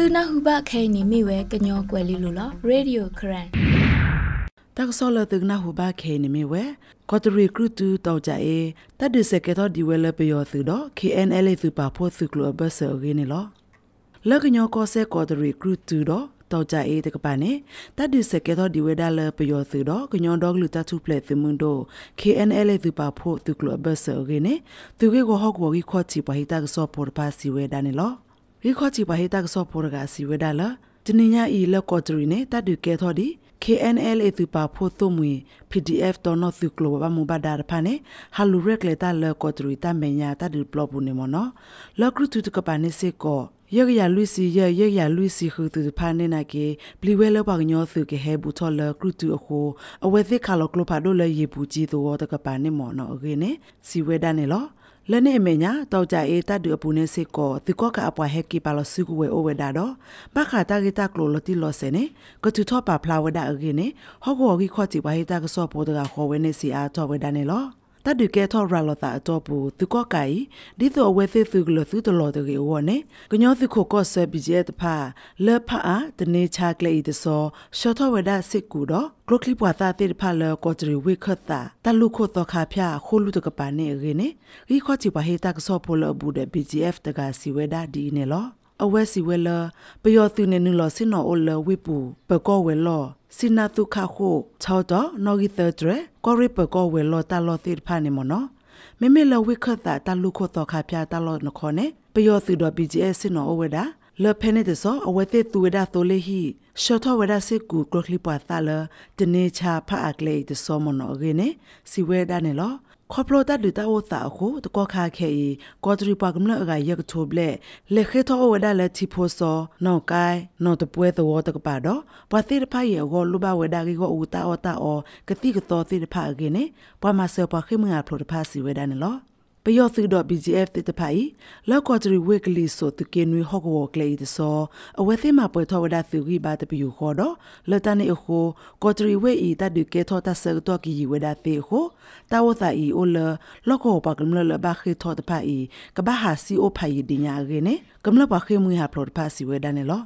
သူနာဟုဘခဲနေမိဝဲကညောကွယ်လီလိုလားရေဒီယိုခရန်တက်ဆောလသူနာဟုဘခဲနေမိဝဲကော်တရီကရူတူတောက်ကြအေတတ်ဒီစကေတော့ဒီဝဲလပယောသူတော့ KNL သူပါဖို့သူကလဘဆောရင်းနော်လကညောကောဆေကော်တရီကရူတူတော့တောက်ကြအေးတကပနဲ့တတ်ဒီစကေတော့ဒီဝဲဒါလပယောသူတော့ကညောဒေါဂလူတတ်သူပလက်သမွန်တို့ KNL သူပါဖို့သူကလဘဆောရင်းနေသူကေကိုဟော့ကိုကြီးခေါ်ချီပဟိတာကဆောပေါ်ပါစီဝဲဒါနေလောရိခေါချီပါဟေတက်ဆော့ဖော်ကစီဝဒါလာတနင်္ညာဤလက်ကော်တရီနဲ့တတ်တူကဲထော်ဒီ KNL အသူပါဖို့သွမွေ PDF တော်နော်သူကလိုဘာမူဘာဒါရဖာနဲ့ဟာလူရက်လေတာလက်ကော်တရီတမညာတတ်တူဘလော့ဘူးနေမနော်လော့ကရတူတကပါနေစေကောယက်ရလူစီယက်ယက်ရလူစီခူတူဖာနေနာကေပလီဝဲလောက်ပါညောစုကေဟဲဘူထော်လကရတူအခုအဝဲသစ်ခါလောကလိုဖာတို့လည်းရေဘူးကြီးသောတကပါနေမော်နော်အကေနေစီဝဲဒါနေလော့လနဲ့မညာတောက်ကြအေးတတ်တူအပူနေစေကောဒီကောကအပွားဟက်ကီပါလစုကွယ်အိုဝဒါတော့ပခါတာဂီတာကလိုလတိလောစနေကတူထောပါဖလာဝဒါအဂိနေဟောကောဂီခေါ်တိဝဟီတာကဆောပေါ်ဒကခေါ်ဝဲနေစီအားထောဝဲဒါနေလောတဒုကဲထော်ရလတာတော့ပူသူကော့ကိုင်ဒီသောဝဲသေသူကလသူတလော်တကေဝနဲ့ကညောသူခိုကော့ဆဲပြီးကျဲတဖာလဲဖာအားတနေချကလေတစောရှော့ထော်ဝဒစစ်ကူတော့ကလကလီပွာတာတေဖာလဲကော့တရီဝိခတ်တာတလူခိုတော့ခါဖျာခိုလူတကပါနေရေနဲ့ရီခေါ်ချီပါဟေတာကစောပိုလဘူဒဘီဂျီအက်ဖ်တကစီဝဲဒါဒီနေလောအဝဲစီဝဲလပယောသူနေနုလစင်နောအလဝိပူပကောဝဲလစိနာတုခခိုချောတော့နောဂီတဒရကောရိပကောဝဲလတာလောတိဖာနေမနောမေမေလဝိခတ်တာတလူခိုတော့ခပြတာလောနခောနေပယောသူတော့ BGS စင်နောအဝဲတာလဖဲနေတစောအဝဲသိသူဝဒသိုလေဟီရှောထဝဒစစ်ကူကလခလီပွာသလတနေချာဖအကလေတစောမနောရေနေစီဝဲဒနေလောခပလိုတာလူတာဝတာကိုတကောခါခဲဤကောတရီပါကမလအကရက်ထိုဘလက်လေခေထောဝဒါလက်တီဖိုဆောနောကိုင်နောတပွဲသဝတကပါတော့ပသိတဖရဲ့ဂောလူဘဝဒါကီကိုဦးတာအတာအောကတိကတော်သိတဖအကင်းနေပမဆောပခိမငါဖလိုတဖစီဝဒါနလောပယောသူတော့ BGF တိတဖိုင်လောက်ကော်တရီဝက်ကလီဆိုတကင်းနွေဟော့ကဝကလေးတစောအဝဲသိမှာပွဲထောဝဒသူကြီးပါတပယူခေါ်တော့လတနေအခုကော်တရီဝက်ဤတဒုကေထောတဆတော့ကီဝဒသေးဟုတာဝသဤအိုလလောက်ကောပကမလလဘခေထောတဖိုင်ကဘာဟာစီအိုဖိုင်ဒီညာရင်းနေကမလပါခေမွေဟာပလော့ပါစီဝဒနေလော